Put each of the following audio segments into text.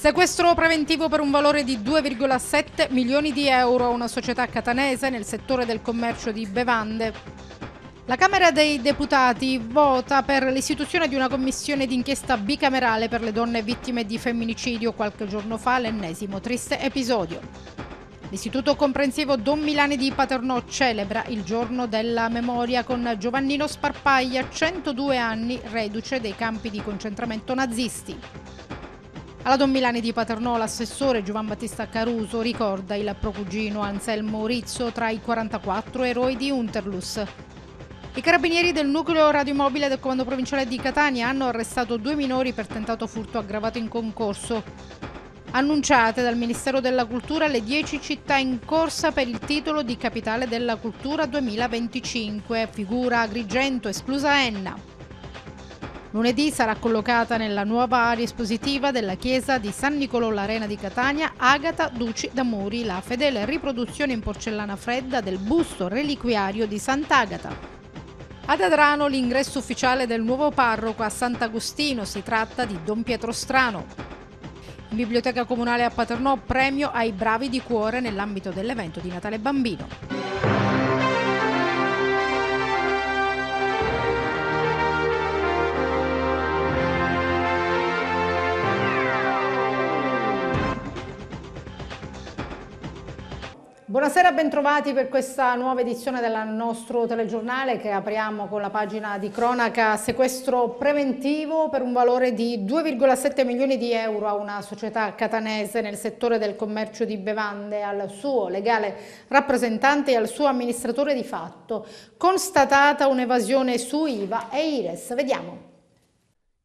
Sequestro preventivo per un valore di 2,7 milioni di euro a una società catanese nel settore del commercio di bevande. La Camera dei Deputati vota per l'istituzione di una commissione d'inchiesta bicamerale per le donne vittime di femminicidio qualche giorno fa, l'ennesimo triste episodio. L'Istituto Comprensivo Don Milani di Paternò celebra il giorno della memoria con Giovannino Sparpaglia, 102 anni, reduce dei campi di concentramento nazisti. Alla Don Milani di Paternò l'assessore Giovan Battista Caruso ricorda il procugino Anselmo Rizzo tra i 44 eroi di Unterlus. I carabinieri del nucleo radiomobile del comando provinciale di Catania hanno arrestato due minori per tentato furto aggravato in concorso. Annunciate dal Ministero della Cultura le 10 città in corsa per il titolo di Capitale della Cultura 2025, figura Agrigento esclusa Enna. Lunedì sarà collocata nella nuova area espositiva della chiesa di San Nicolò l'Arena di Catania Agata Duci d'Amori, la fedele riproduzione in porcellana fredda del busto reliquiario di Sant'Agata. Ad Adrano l'ingresso ufficiale del nuovo parroco a Sant'Agostino, si tratta di Don Pietro Strano. In biblioteca comunale a Paternò premio ai bravi di cuore nell'ambito dell'evento di Natale Bambino. Buonasera, bentrovati per questa nuova edizione del nostro telegiornale che apriamo con la pagina di cronaca sequestro preventivo per un valore di 2,7 milioni di euro a una società catanese nel settore del commercio di bevande al suo legale rappresentante e al suo amministratore di fatto. Constatata un'evasione su IVA e IRES. Vediamo.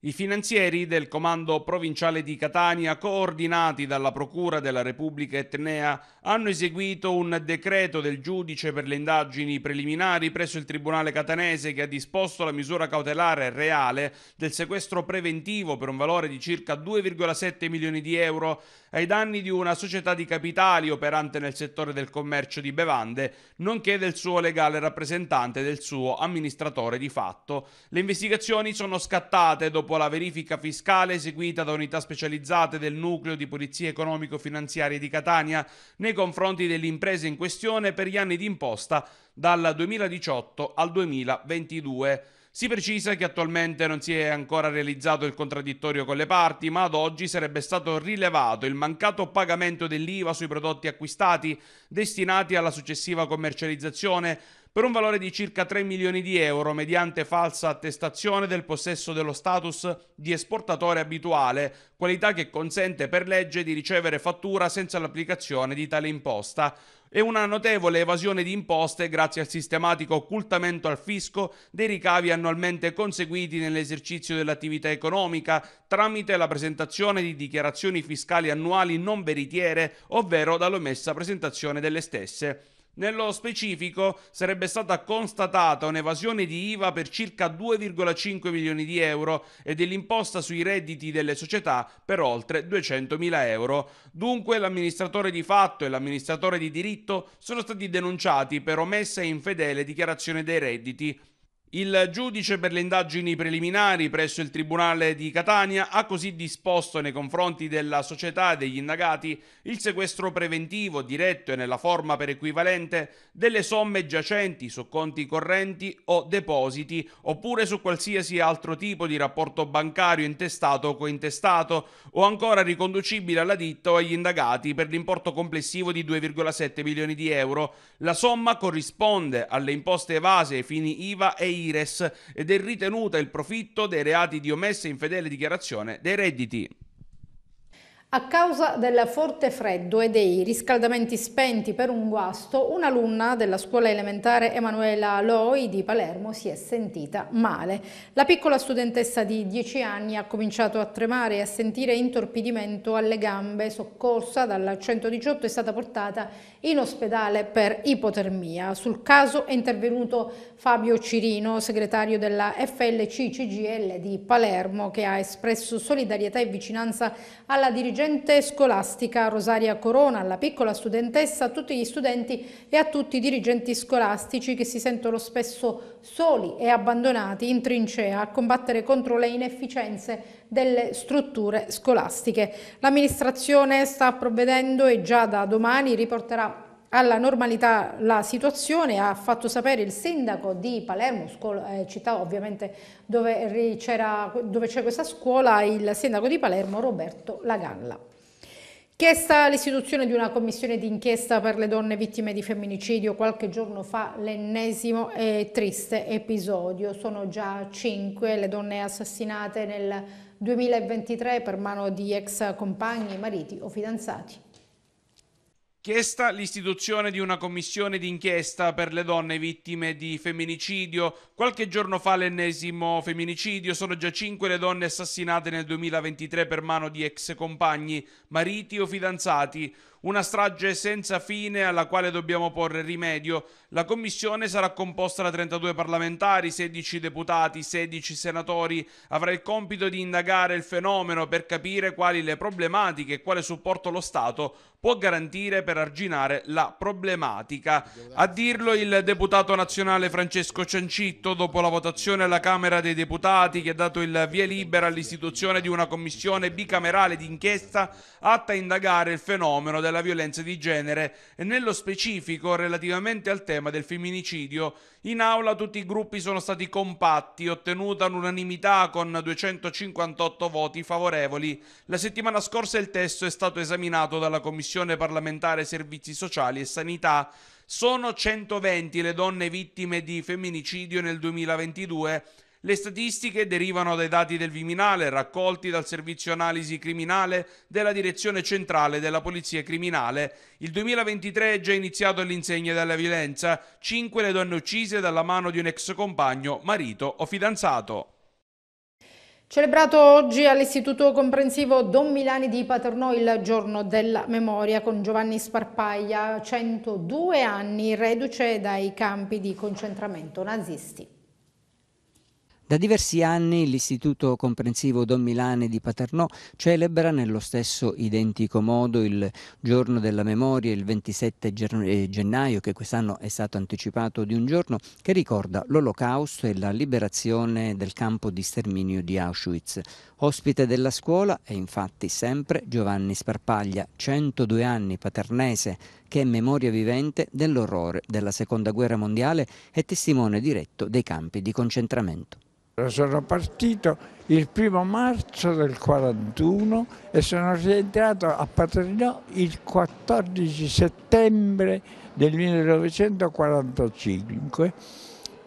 I finanzieri del Comando Provinciale di Catania, coordinati dalla Procura della Repubblica Etnea, hanno eseguito un decreto del giudice per le indagini preliminari presso il Tribunale catanese che ha disposto la misura cautelare reale del sequestro preventivo per un valore di circa 2,7 milioni di euro ai danni di una società di capitali operante nel settore del commercio di bevande, nonché del suo legale rappresentante e del suo amministratore di fatto. Le investigazioni sono scattate dopo dopo la verifica fiscale eseguita da unità specializzate del nucleo di polizia economico-finanziaria di Catania nei confronti delle imprese in questione per gli anni d'imposta dal 2018 al 2022. Si precisa che attualmente non si è ancora realizzato il contraddittorio con le parti, ma ad oggi sarebbe stato rilevato il mancato pagamento dell'IVA sui prodotti acquistati destinati alla successiva commercializzazione per un valore di circa 3 milioni di euro mediante falsa attestazione del possesso dello status di esportatore abituale, qualità che consente per legge di ricevere fattura senza l'applicazione di tale imposta e una notevole evasione di imposte grazie al sistematico occultamento al fisco dei ricavi annualmente conseguiti nell'esercizio dell'attività economica tramite la presentazione di dichiarazioni fiscali annuali non veritiere, ovvero dall'omessa presentazione delle stesse. Nello specifico sarebbe stata constatata un'evasione di IVA per circa 2,5 milioni di euro e dell'imposta sui redditi delle società per oltre 200 mila euro. Dunque l'amministratore di fatto e l'amministratore di diritto sono stati denunciati per omessa e infedele dichiarazione dei redditi il giudice per le indagini preliminari presso il Tribunale di Catania ha così disposto nei confronti della società e degli indagati il sequestro preventivo diretto e nella forma per equivalente delle somme giacenti su conti correnti o depositi oppure su qualsiasi altro tipo di rapporto bancario intestato o cointestato o ancora riconducibile alla ditta o agli indagati per l'importo complessivo di 2,7 milioni di euro. La somma corrisponde alle imposte evase ai fini IVA e IVA l'IRES ed è ritenuta il profitto dei reati di omessa e infedele dichiarazione dei redditi. A causa del forte freddo e dei riscaldamenti spenti per un guasto, un'alunna della scuola elementare Emanuela Loi di Palermo si è sentita male. La piccola studentessa di 10 anni ha cominciato a tremare e a sentire intorpidimento alle gambe, soccorsa dal 118 è stata portata in ospedale per ipotermia. Sul caso è intervenuto Fabio Cirino, segretario della FLC CGL di Palermo, che ha espresso solidarietà e vicinanza alla dirigenza dirigente scolastica Rosaria Corona, alla piccola studentessa, a tutti gli studenti e a tutti i dirigenti scolastici che si sentono spesso soli e abbandonati in trincea a combattere contro le inefficienze delle strutture scolastiche. L'amministrazione sta provvedendo e già da domani riporterà alla normalità la situazione, ha fatto sapere il sindaco di Palermo, scuola, eh, città ovviamente dove, dove c'è questa scuola, il sindaco di Palermo Roberto Lagalla. Chiesta l'istituzione di una commissione d'inchiesta per le donne vittime di femminicidio qualche giorno fa l'ennesimo e triste episodio. Sono già cinque le donne assassinate nel 2023 per mano di ex compagni, mariti o fidanzati. Chiesta l'istituzione di una commissione d'inchiesta per le donne vittime di femminicidio. Qualche giorno fa l'ennesimo femminicidio, sono già cinque le donne assassinate nel 2023 per mano di ex compagni, mariti o fidanzati. Una strage senza fine alla quale dobbiamo porre rimedio. La commissione sarà composta da 32 parlamentari, 16 deputati, 16 senatori. Avrà il compito di indagare il fenomeno per capire quali le problematiche e quale supporto lo Stato può garantire per arginare la problematica. A dirlo il deputato nazionale Francesco Ciancitto dopo la votazione alla Camera dei Deputati che ha dato il via libera all'istituzione di una commissione bicamerale d'inchiesta atta a indagare il fenomeno della della violenza di genere e nello specifico relativamente al tema del femminicidio. In aula tutti i gruppi sono stati compatti, ottenuta un'unanimità con 258 voti favorevoli. La settimana scorsa il testo è stato esaminato dalla Commissione parlamentare Servizi Sociali e Sanità. Sono 120 le donne vittime di femminicidio nel 2022 le statistiche derivano dai dati del Viminale raccolti dal servizio analisi criminale della Direzione Centrale della Polizia Criminale. Il 2023 è già iniziato all'insegna della violenza, 5 le donne uccise dalla mano di un ex compagno, marito o fidanzato. Celebrato oggi all'Istituto Comprensivo Don Milani di Paternò il giorno della memoria con Giovanni Sparpaglia, 102 anni, reduce dai campi di concentramento nazisti. Da diversi anni l'Istituto Comprensivo Don Milani di Paternò celebra nello stesso identico modo il giorno della memoria, il 27 eh, gennaio, che quest'anno è stato anticipato di un giorno, che ricorda l'Olocausto e la liberazione del campo di sterminio di Auschwitz. Ospite della scuola è infatti sempre Giovanni Sparpaglia, 102 anni paternese, che è memoria vivente dell'orrore della Seconda Guerra Mondiale e testimone diretto dei campi di concentramento. Sono partito il primo marzo del 41 e sono rientrato a Paternò il 14 settembre del 1945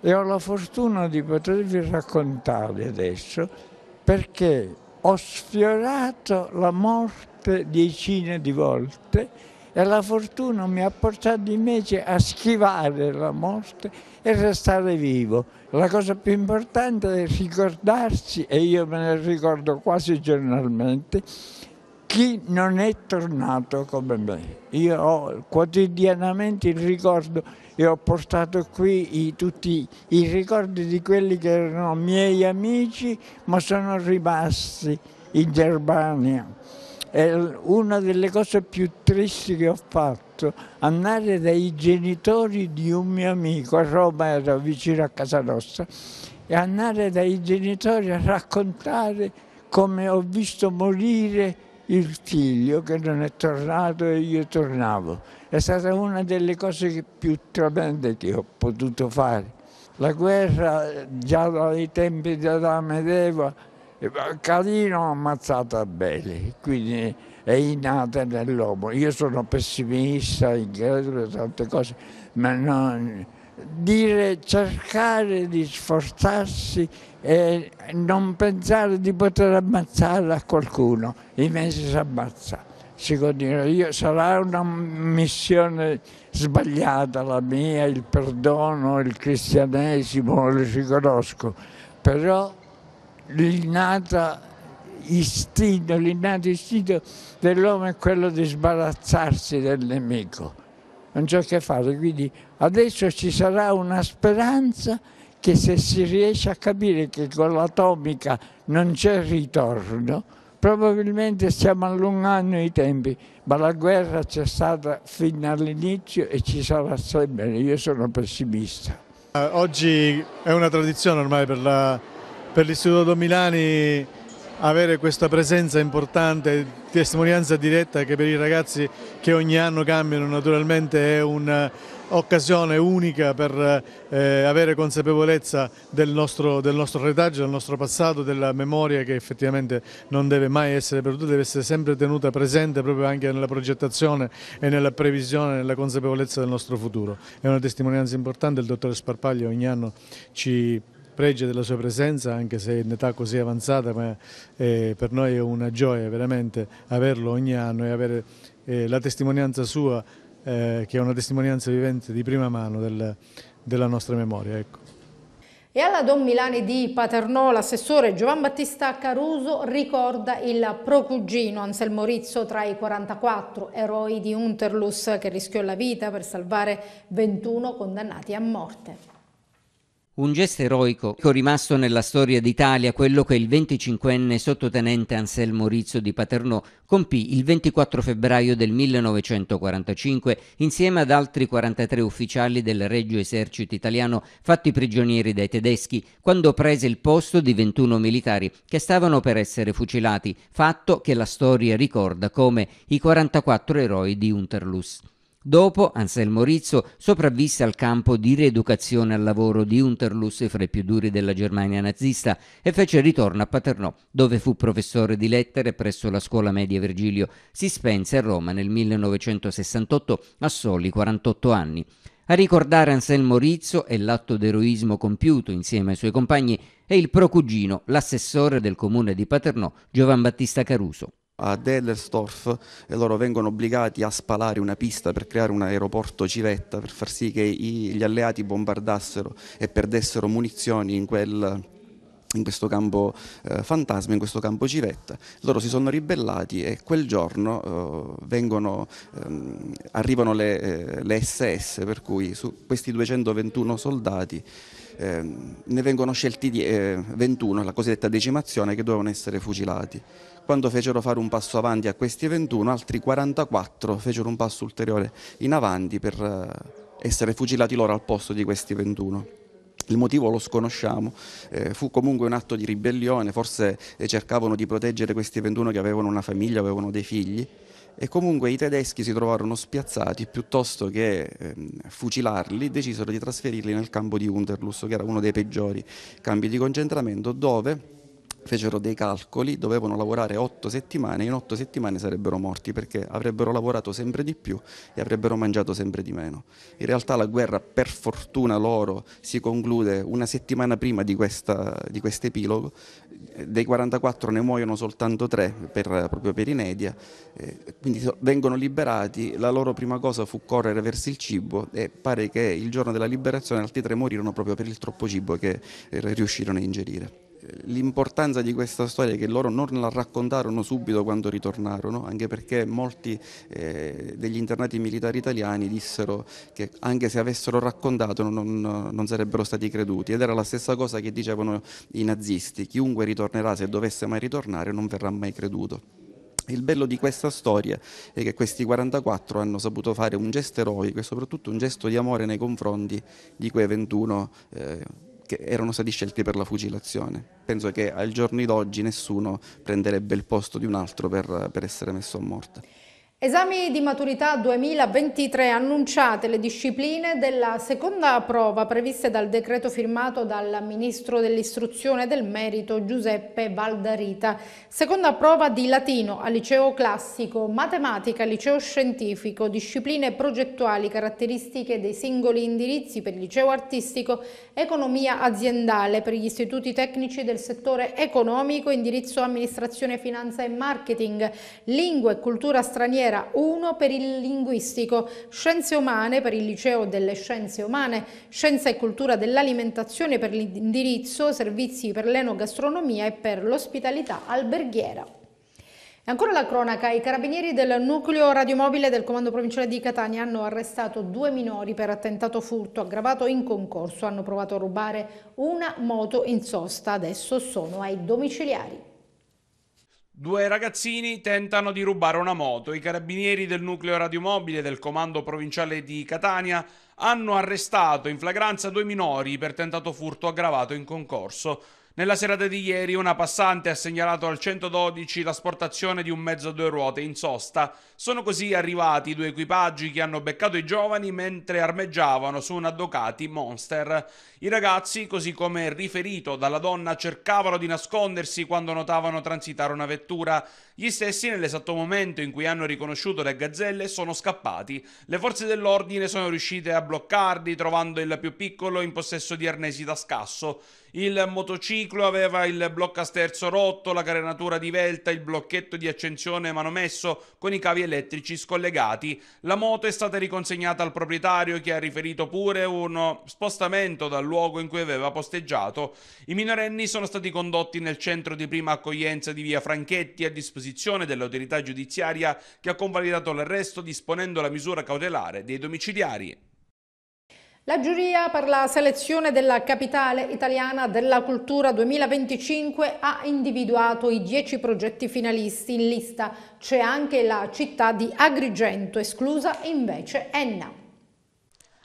e ho la fortuna di potervi raccontare adesso perché ho sfiorato la morte decine di volte e la fortuna mi ha portato invece a schivare la morte e restare vivo. La cosa più importante è ricordarsi, e io me ne ricordo quasi giornalmente, chi non è tornato come me. Io ho quotidianamente il ricordo e ho portato qui i, tutti i ricordi di quelli che erano miei amici ma sono rimasti in Germania è una delle cose più tristi che ho fatto, andare dai genitori di un mio amico, a Roma era vicino a casa nostra, e andare dai genitori a raccontare come ho visto morire il figlio che non è tornato e io tornavo. È stata una delle cose più tremende che ho potuto fare. La guerra già dai tempi di Adamo ed Eva Calino ha ammazzato Abele, quindi è innata nell'uomo. Io sono pessimista, incredulo, tante cose, ma non, dire, cercare di sforzarsi e non pensare di poter ammazzare a qualcuno, invece si ammazza. Secondo continua. Io, sarà una missione sbagliata la mia, il perdono, il cristianesimo, lo riconosco, però l'innato istinto, l'innato istinto dell'uomo è quello di sbarazzarsi del nemico. Non c'è che fare, quindi adesso ci sarà una speranza che se si riesce a capire che con l'atomica non c'è ritorno, probabilmente stiamo allungando i tempi, ma la guerra c'è stata fin dall'inizio e ci sarà sempre, io sono pessimista. Eh, oggi è una tradizione ormai per la per l'Istituto Domilani avere questa presenza importante, testimonianza diretta che per i ragazzi che ogni anno cambiano naturalmente è un'occasione unica per eh, avere consapevolezza del nostro, del nostro retaggio, del nostro passato, della memoria che effettivamente non deve mai essere perduta, deve essere sempre tenuta presente proprio anche nella progettazione e nella previsione, nella consapevolezza del nostro futuro. È una testimonianza importante, il dottore Sparpaglio ogni anno ci pregio della sua presenza, anche se in età così avanzata, ma eh, per noi è una gioia veramente averlo ogni anno e avere eh, la testimonianza sua, eh, che è una testimonianza vivente di prima mano del, della nostra memoria. Ecco. E alla Don Milani di Paternò l'assessore Giovan Battista Caruso ricorda il procugino Anselmo Rizzo tra i 44 eroi di Unterlus che rischiò la vita per salvare 21 condannati a morte. Un gesto eroico rimasto nella storia d'Italia, quello che il 25enne sottotenente Anselmo Rizzo di Paternò compì il 24 febbraio del 1945 insieme ad altri 43 ufficiali del Regio Esercito Italiano fatti prigionieri dai tedeschi, quando prese il posto di 21 militari che stavano per essere fucilati, fatto che la storia ricorda come i 44 eroi di Unterlus. Dopo, Anselmo Rizzo sopravvisse al campo di rieducazione al lavoro di Unterlus fra i più duri della Germania nazista e fece ritorno a Paternò, dove fu professore di lettere presso la scuola media Virgilio. Si spense a Roma nel 1968 a soli 48 anni. A ricordare Anselmo Rizzo e l'atto d'eroismo compiuto insieme ai suoi compagni è il procugino, l'assessore del comune di Paternò, Giovan Battista Caruso a Dellersdorf e loro vengono obbligati a spalare una pista per creare un aeroporto civetta per far sì che gli alleati bombardassero e perdessero munizioni in quel in questo campo eh, fantasma, in questo campo civetta. Loro si sono ribellati e quel giorno eh, vengono, ehm, arrivano le, eh, le, SS, per cui su questi 221 soldati ehm, ne vengono scelti die, 21, eh, la cosiddetta decimazione, che dovevano essere fucilati. Quando fecero fare un passo avanti a questi 21, altri 44 fecero un passo ulteriore in avanti per eh, essere fucilati loro al posto di questi 21. Il motivo lo sconosciamo, eh, fu comunque un atto di ribellione, forse eh, cercavano di proteggere questi 21 che avevano una famiglia, avevano dei figli e comunque i tedeschi si trovarono spiazzati piuttosto che eh, fucilarli, decisero di trasferirli nel campo di Unterlus, che era uno dei peggiori campi di concentramento dove fecero dei calcoli, dovevano lavorare otto settimane, e in otto settimane sarebbero morti perché avrebbero lavorato sempre di più e avrebbero mangiato sempre di meno. In realtà la guerra, per fortuna loro, si conclude una settimana prima di, questa, di questo epilogo, dei 44 ne muoiono soltanto tre, per, proprio per inedia, eh, quindi vengono liberati, la loro prima cosa fu correre verso il cibo e pare che il giorno della liberazione altri tre morirono proprio per il troppo cibo che eh, riuscirono a ingerire l'importanza di questa storia è che loro non la raccontarono subito quando ritornarono, anche perché molti eh, degli internati militari italiani dissero che anche se avessero raccontato non, non, sarebbero stati creduti ed era la stessa cosa che dicevano i nazisti, chiunque ritornerà se dovesse mai ritornare non verrà mai creduto. Il bello di questa storia è che questi 44 hanno saputo fare un gesto eroico e soprattutto un gesto di amore nei confronti di quei 21 eh, che erano stati scelti per la fucilazione. Penso che al giorno d'oggi nessuno prenderebbe il posto di un altro per, per essere messo a morte. Esami di maturità 2023 annunciate le discipline della seconda prova previste dal decreto firmato dal Ministro dell'Istruzione del Merito Giuseppe Valdarita. Seconda prova di latino al liceo classico, matematica al liceo scientifico, discipline progettuali, caratteristiche dei singoli indirizzi per il liceo artistico, economia aziendale per gli istituti tecnici del settore economico, indirizzo amministrazione, finanza e marketing, lingua e cultura straniera Fiera uno per il linguistico, Scienze Umane per il Liceo delle Scienze Umane, Scienza e Cultura dell'Alimentazione per l'indirizzo, Servizi per l'Enogastronomia e per l'Ospitalità Alberghiera. E ancora la cronaca, i carabinieri del nucleo radiomobile del comando provinciale di Catania hanno arrestato due minori per attentato furto aggravato in concorso, hanno provato a rubare una moto in sosta, adesso sono ai domiciliari. Due ragazzini tentano di rubare una moto. I carabinieri del nucleo radiomobile del comando provinciale di Catania hanno arrestato in flagranza due minori per tentato furto aggravato in concorso. Nella serata di ieri una passante ha segnalato al 112 l'asportazione di un mezzo a due ruote in sosta. Sono così arrivati due equipaggi che hanno beccato i giovani mentre armeggiavano su una Ducati Monster. I ragazzi, così come riferito dalla donna, cercavano di nascondersi quando notavano transitare una vettura. Gli stessi, nell'esatto momento in cui hanno riconosciuto le gazzelle, sono scappati. Le forze dell'ordine sono riuscite a bloccarli, trovando il più piccolo in possesso di arnesi da scasso. Il motociclo aveva il blocco sterzo rotto, la carenatura divelta, il blocchetto di accensione manomesso con i cavi elettrici scollegati. La moto è stata riconsegnata al proprietario che ha riferito pure uno spostamento dal luogo in cui aveva posteggiato. I minorenni sono stati condotti nel centro di prima accoglienza di via Franchetti a disposizione disposizione dell'autorità giudiziaria che ha convalidato l'arresto disponendo la misura cautelare dei domiciliari. La giuria per la selezione della capitale italiana della cultura 2025 ha individuato i dieci progetti finalisti in lista. C'è anche la città di Agrigento, esclusa invece Enna.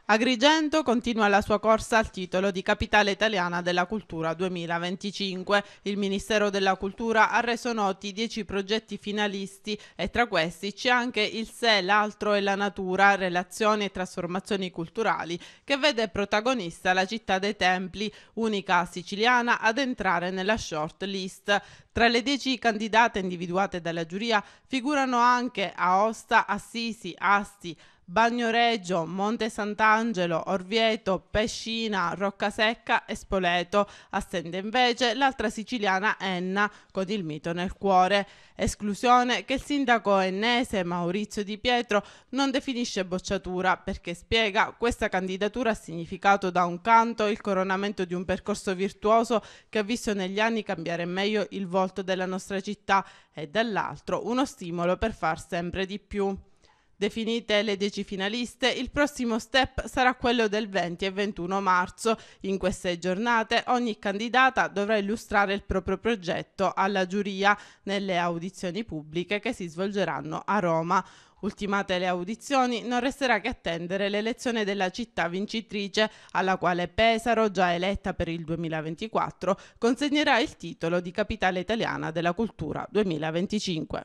Agrigento continua la sua corsa al titolo di Capitale Italiana della Cultura 2025. Il Ministero della Cultura ha reso noti 10 progetti finalisti e tra questi c'è anche il sé, l'altro e la natura, relazioni e trasformazioni culturali, che vede protagonista la città dei templi, unica siciliana ad entrare nella short list. Tra le 10 candidate individuate dalla giuria figurano anche Aosta, Assisi, Asti, Bagnoregio, Monte Sant'Angelo, Orvieto, Pescina, Roccasecca e Spoleto. Assente invece l'altra siciliana Enna con il mito nel cuore. Esclusione che il sindaco ennese Maurizio Di Pietro non definisce bocciatura perché spiega questa candidatura ha significato da un canto il coronamento di un percorso virtuoso che ha visto negli anni cambiare meglio il volto della nostra città e dall'altro uno stimolo per far sempre di più. Definite le 10 finaliste, il prossimo step sarà quello del 20 e 21 marzo. In queste giornate ogni candidata dovrà illustrare il proprio progetto alla giuria nelle audizioni pubbliche che si svolgeranno a Roma. Ultimate le audizioni, non resterà che attendere l'elezione della città vincitrice, alla quale Pesaro, già eletta per il 2024, consegnerà il titolo di Capitale Italiana della Cultura 2025.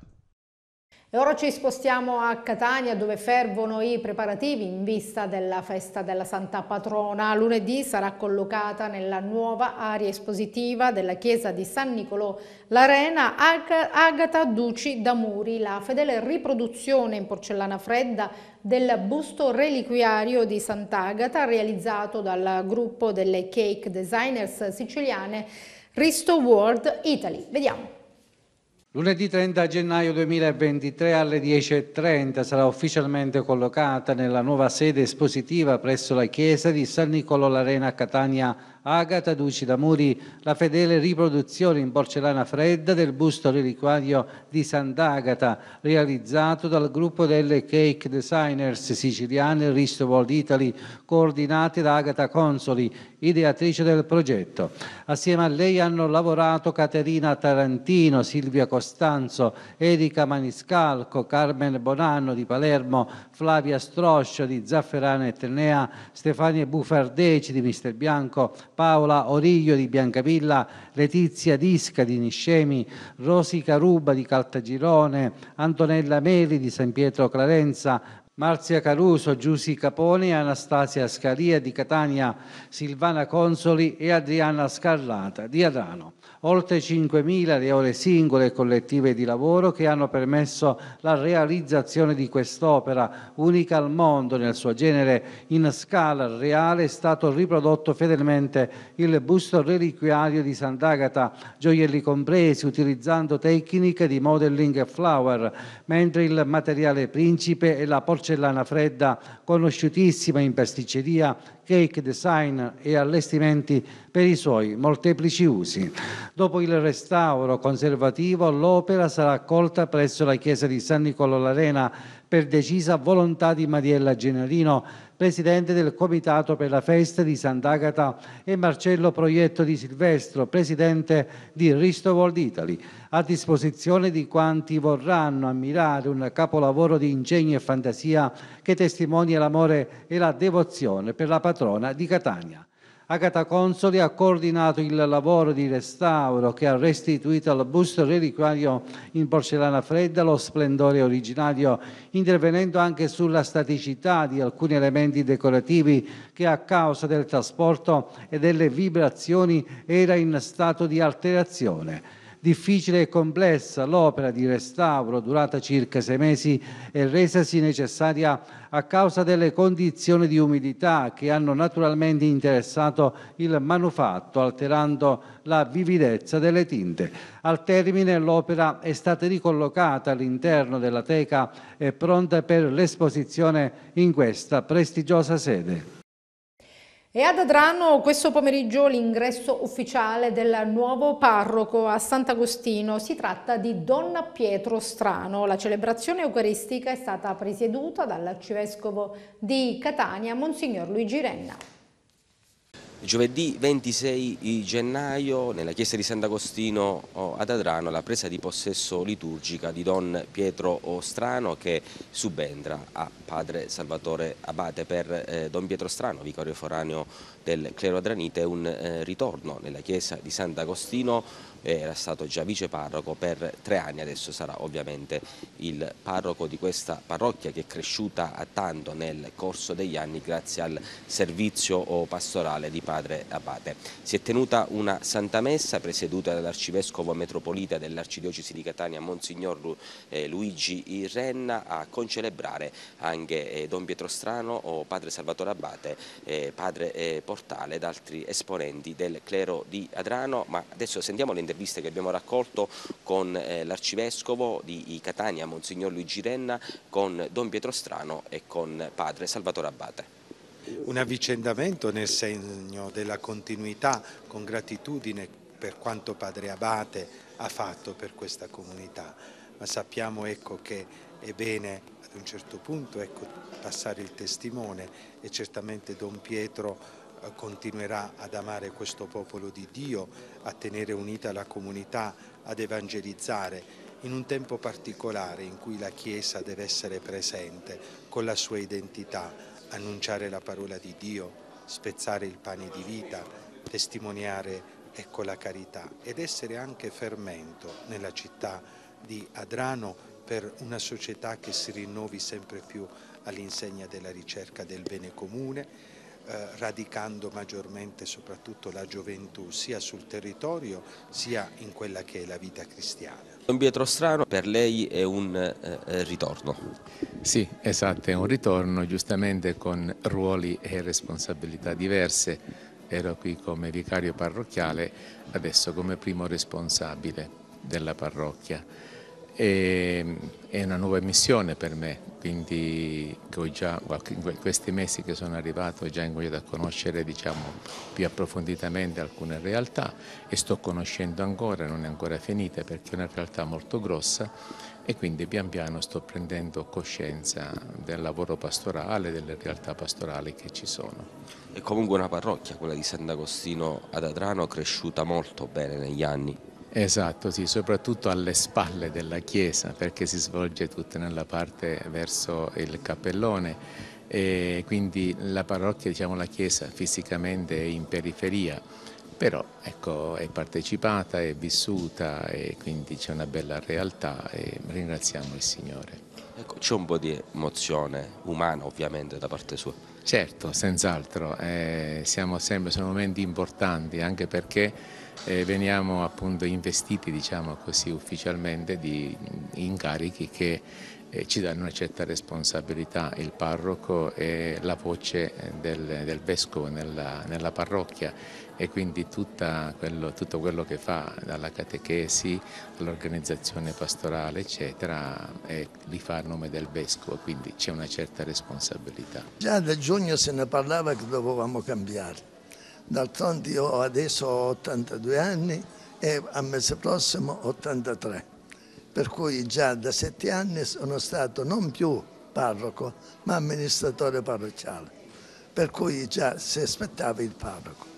E ora ci spostiamo a Catania dove fervono i preparativi in vista della festa della Santa Patrona. Lunedì sarà collocata nella nuova area espositiva della chiesa di San Nicolò l'Arena Ag Agata Duci d'Amuri, la fedele riproduzione in porcellana fredda del busto reliquiario di Sant'Agata realizzato dal gruppo delle cake designers siciliane Risto World Italy. Vediamo. Lunedì 30 gennaio 2023 alle 10.30 sarà ufficialmente collocata nella nuova sede espositiva presso la chiesa di San Nicolo Larena a Catania Agata Ducida Damuri, la fedele riproduzione in porcellana fredda del busto reliquario di Sant'Agata realizzato dal gruppo delle cake designers siciliane Risto World Italy coordinate da Agata Consoli, ideatrice del progetto. Assieme a lei hanno lavorato Caterina Tarantino, Silvia Costanzo, Erika Maniscalco, Carmen Bonanno di Palermo, Flavia Stroscio di Zafferana Etnea, Stefania Bufardeci di Mister Bianco, Paola Origlio di Biancavilla, Letizia Disca di Niscemi, Rosica Ruba di Caltagirone, Antonella Meri di San Pietro Clarenza, Marzia Caruso, Giussi Capone, Anastasia Scaria di Catania, Silvana Consoli e Adriana Scarlata di Adrano. Oltre 5.000 le ore singole e collettive di lavoro che hanno permesso la realizzazione di quest'opera, unica al mondo nel suo genere, in scala reale è stato riprodotto fedelmente il busto reliquiario di Sant'Agata, gioielli compresi, utilizzando tecniche di modeling flower, mentre il materiale principe e la porcellana porcellana fredda conosciutissima in pasticceria, cake design e allestimenti per i suoi molteplici usi. Dopo il restauro conservativo l'opera sarà accolta presso la chiesa di San Nicolò Larena per decisa volontà di Mariella Gennarino presidente del Comitato per la Festa di Sant'Agata e Marcello Proietto di Silvestro, presidente di Risto World Italy, a disposizione di quanti vorranno ammirare un capolavoro di ingegno e fantasia che testimonia l'amore e la devozione per la patrona di Catania. Agata Consoli ha coordinato il lavoro di restauro che ha restituito al busto reliquario in porcellana fredda lo splendore originario, intervenendo anche sulla staticità di alcuni elementi decorativi che a causa del trasporto e delle vibrazioni era in stato di alterazione difficile e complessa, l'opera di restauro, durata circa sei mesi, e resasi necessaria a causa delle condizioni di umidità che hanno naturalmente interessato il manufatto, alterando la vividezza delle tinte. Al termine l'opera è stata ricollocata all'interno della teca e pronta per l'esposizione in questa prestigiosa sede. E ad Adrano questo pomeriggio l'ingresso ufficiale del nuovo parroco a Sant'Agostino. Si tratta di Don Pietro Strano. La celebrazione eucaristica è stata presieduta dall'arcivescovo di Catania, Monsignor Luigi Renna. Giovedì 26 gennaio nella chiesa di Sant'Agostino oh, ad Adrano la presa di possesso liturgica di Don Pietro Ostrano che subentra a padre Salvatore Abate. Per eh, Don Pietro Ostrano, vicario foraneo del clero adranite, è un eh, ritorno nella chiesa di Sant'Agostino era stato già viceparroco per tre anni, adesso sarà ovviamente il parroco di questa parrocchia che è cresciuta a tanto nel corso degli anni grazie al servizio pastorale di padre Abate. Si è tenuta una Santa Messa presieduta dall'arcivescovo metropolita dell'arcidiocesi di Catania, Monsignor eh, Luigi Irrenna, a concelebrare anche eh, Don Pietro Strano, padre Salvatore Abate, eh, padre Portale ed altri esponenti del clero di Adrano, ma adesso sentiamo l'intervento interviste che abbiamo raccolto con eh, l'Arcivescovo di Catania, Monsignor Luigi Renna, con Don Pietro Strano e con padre Salvatore Abate. Un avvicendamento nel segno della continuità con gratitudine per quanto padre Abate ha fatto per questa comunità, ma sappiamo ecco, che è bene ad un certo punto ecco, passare il testimone e certamente Don Pietro continuerà ad amare questo popolo di Dio, a tenere unita la comunità, ad evangelizzare in un tempo particolare in cui la Chiesa deve essere presente con la sua identità, annunciare la parola di Dio, spezzare il pane di vita, testimoniare ecco la carità ed essere anche fermento nella città di Adrano per una società che si rinnovi sempre più all'insegna della ricerca del bene comune eh, radicando maggiormente soprattutto la gioventù sia sul territorio sia in quella che è la vita cristiana. Don Pietro Strano per lei è un eh, eh ritorno. Sì, esatto, è un ritorno giustamente con ruoli e responsabilità diverse. Ero qui come vicario parrocchiale, adesso come primo responsabile della parrocchia e, è una nuova missione per me, quindi già, in questi mesi che sono arrivato ho già incominciato a conoscere diciamo, più approfonditamente alcune realtà e sto conoscendo ancora, non è ancora finita perché è una realtà molto grossa e quindi pian piano sto prendendo coscienza del lavoro pastorale, delle realtà pastorali che ci sono. È comunque una parrocchia, quella di Sant'Agostino ad Adrano, cresciuta molto bene negli anni. Esatto, sì, soprattutto alle spalle della chiesa perché si svolge tutta nella parte verso il cappellone e quindi la parrocchia, diciamo la chiesa fisicamente è in periferia, però ecco, è partecipata, è vissuta e quindi c'è una bella realtà e ringraziamo il Signore. Ecco, c'è un po' di emozione umana ovviamente da parte sua. Certo, senz'altro, eh, siamo sempre, sono momenti importanti anche perché e veniamo appunto investiti diciamo così, ufficialmente di incarichi che eh, ci danno una certa responsabilità, il parroco è la voce eh, del, del vescovo nella, nella, parrocchia e quindi quello, tutto quello che fa dalla catechesi all'organizzazione pastorale eccetera li fa a nome del vescovo, quindi c'è una certa responsabilità. Già da giugno se ne parlava che dovevamo cambiare d'altronde io adesso ho 82 anni e a mese prossimo 83, per cui già da sette anni sono stato non più parroco ma amministratore parrocchiale, per cui già si aspettava il parroco.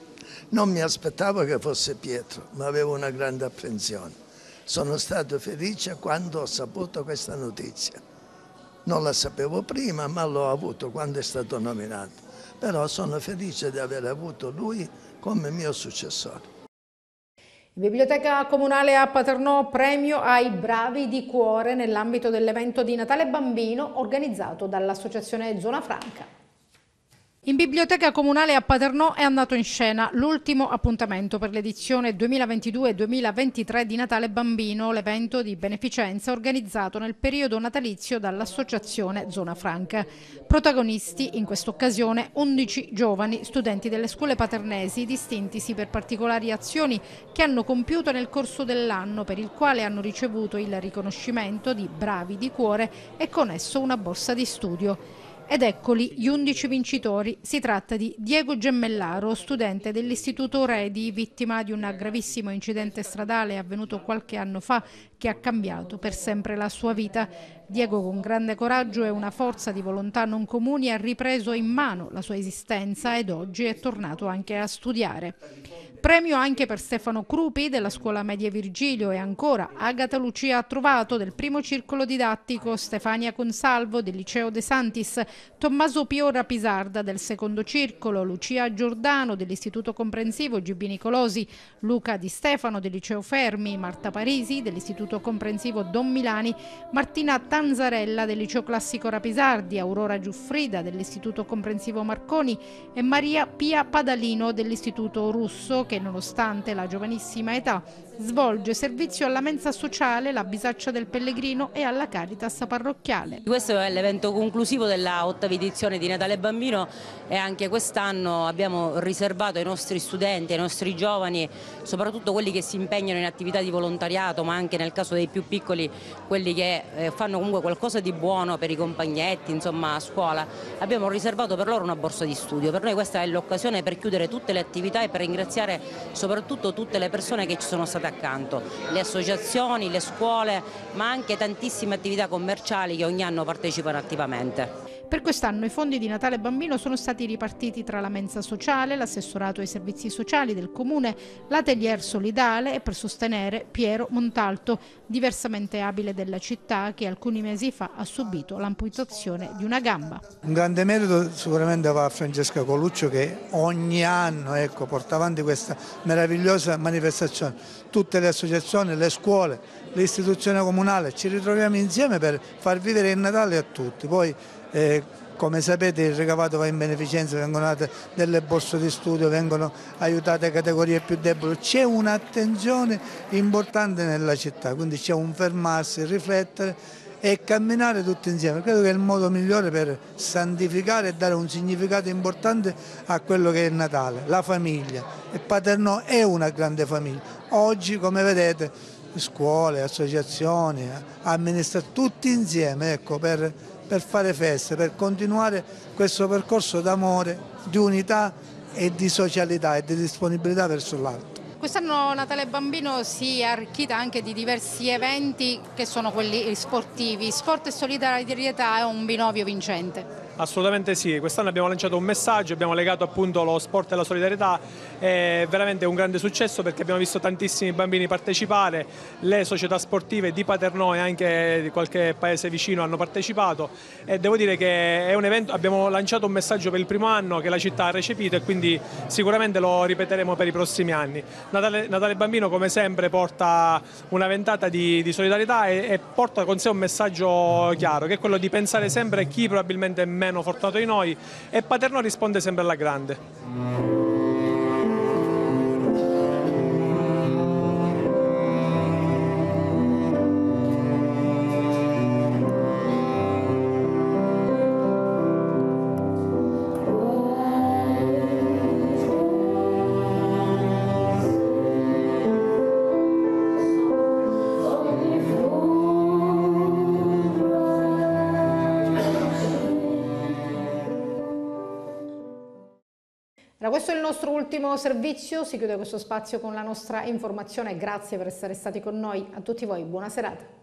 Non mi aspettavo che fosse Pietro, ma avevo una grande apprensione. Sono stato felice quando ho saputo questa notizia. Non la sapevo prima, ma l'ho avuto quando è stato nominato però sono felice di aver avuto lui come mio successore. Biblioteca Comunale a Paternò premio ai bravi di cuore nell'ambito dell'evento di Natale Bambino organizzato dall'Associazione Zona Franca. In biblioteca comunale a Paternò è andato in scena l'ultimo appuntamento per l'edizione 2022-2023 di Natale Bambino, l'evento di beneficenza organizzato nel periodo natalizio dall'associazione Zona Franca. Protagonisti in quest'occasione 11 giovani studenti delle scuole paternesi distintisi per particolari azioni che hanno compiuto nel corso dell'anno per il quale hanno ricevuto il riconoscimento di bravi di cuore e con esso una borsa di studio. Ed eccoli gli undici vincitori. Si tratta di Diego Gemmellaro, studente dell'Istituto Redi, vittima di un gravissimo incidente stradale avvenuto qualche anno fa che ha cambiato per sempre la sua vita. Diego con grande coraggio e una forza di volontà non comuni ha ripreso in mano la sua esistenza ed oggi è tornato anche a studiare. Premio anche per Stefano Crupi della Scuola Media Virgilio e ancora Agata Lucia Trovato del primo circolo didattico, Stefania Consalvo del Liceo De Santis, Tommaso Piora Pisarda del secondo circolo, Lucia Giordano dell'Istituto Comprensivo Gibini Colosi, Luca Di Stefano del Liceo Fermi, Marta Parisi dell'Istituto Comprensivo Don Milani, Martina Tani Tanzarella del Liceo Classico Rapisardi, Aurora Giuffrida dell'Istituto Comprensivo Marconi e Maria Pia Padalino dell'Istituto Russo che nonostante la giovanissima età Svolge servizio alla mensa sociale, la bisaccia del Pellegrino e alla Caritas parrocchiale. Questo è l'evento conclusivo della ottava edizione di Natale Bambino e anche quest'anno abbiamo riservato ai nostri studenti, ai nostri giovani, soprattutto quelli che si impegnano in attività di volontariato, ma anche nel caso dei più piccoli, quelli che eh, fanno comunque qualcosa di buono per i compagnetti, insomma a scuola, abbiamo riservato per loro una borsa di studio. Per noi questa è l'occasione per chiudere tutte le attività e per ringraziare soprattutto tutte le persone che ci sono state accanto, le associazioni, le scuole, ma anche tantissime attività commerciali che ogni anno partecipano attivamente. Per quest'anno i fondi di Natale Bambino sono stati ripartiti tra la mensa sociale, l'assessorato ai servizi sociali del comune, l'atelier solidale e per sostenere Piero Montalto, diversamente abile della città che alcuni mesi fa ha subito l'amputazione di una gamba. Un grande merito sicuramente va a Francesca Coluccio che ogni anno ecco, porta avanti questa meravigliosa manifestazione. Tutte le associazioni, le scuole, l'istituzione comunale, ci ritroviamo insieme per far vivere il Natale a tutti. Poi eh, come sapete il ricavato va in beneficenza, vengono date delle borse di studio, vengono aiutate categorie più deboli. C'è un'attenzione importante nella città, quindi c'è un fermarsi, riflettere e camminare tutti insieme. Credo che è il modo migliore per santificare e dare un significato importante a quello che è il Natale, la famiglia. Il Paternò è una grande famiglia. Oggi, come vedete, scuole, associazioni, amministrazioni, tutti insieme ecco, per per fare feste, per continuare questo percorso d'amore, di unità e di socialità e di disponibilità verso l'altro. Quest'anno Natale Bambino si è arricchita anche di diversi eventi che sono quelli sportivi. Sport e solidarietà è un binomio vincente. Assolutamente sì, quest'anno abbiamo lanciato un messaggio, abbiamo legato appunto lo sport e la solidarietà, è veramente un grande successo perché abbiamo visto tantissimi bambini partecipare, le società sportive di Paternò e anche di qualche paese vicino hanno partecipato e devo dire che è un evento, abbiamo lanciato un messaggio per il primo anno che la città ha recepito e quindi sicuramente lo ripeteremo per i prossimi anni. Natale, Natale Bambino come sempre porta una ventata di, di solidarietà e, e porta con sé un messaggio chiaro che è quello di pensare sempre a chi probabilmente è meno meno fortunato di noi e Paternò risponde sempre alla grande. ultimo servizio, si chiude questo spazio con la nostra informazione, grazie per essere stati con noi, a tutti voi buona serata.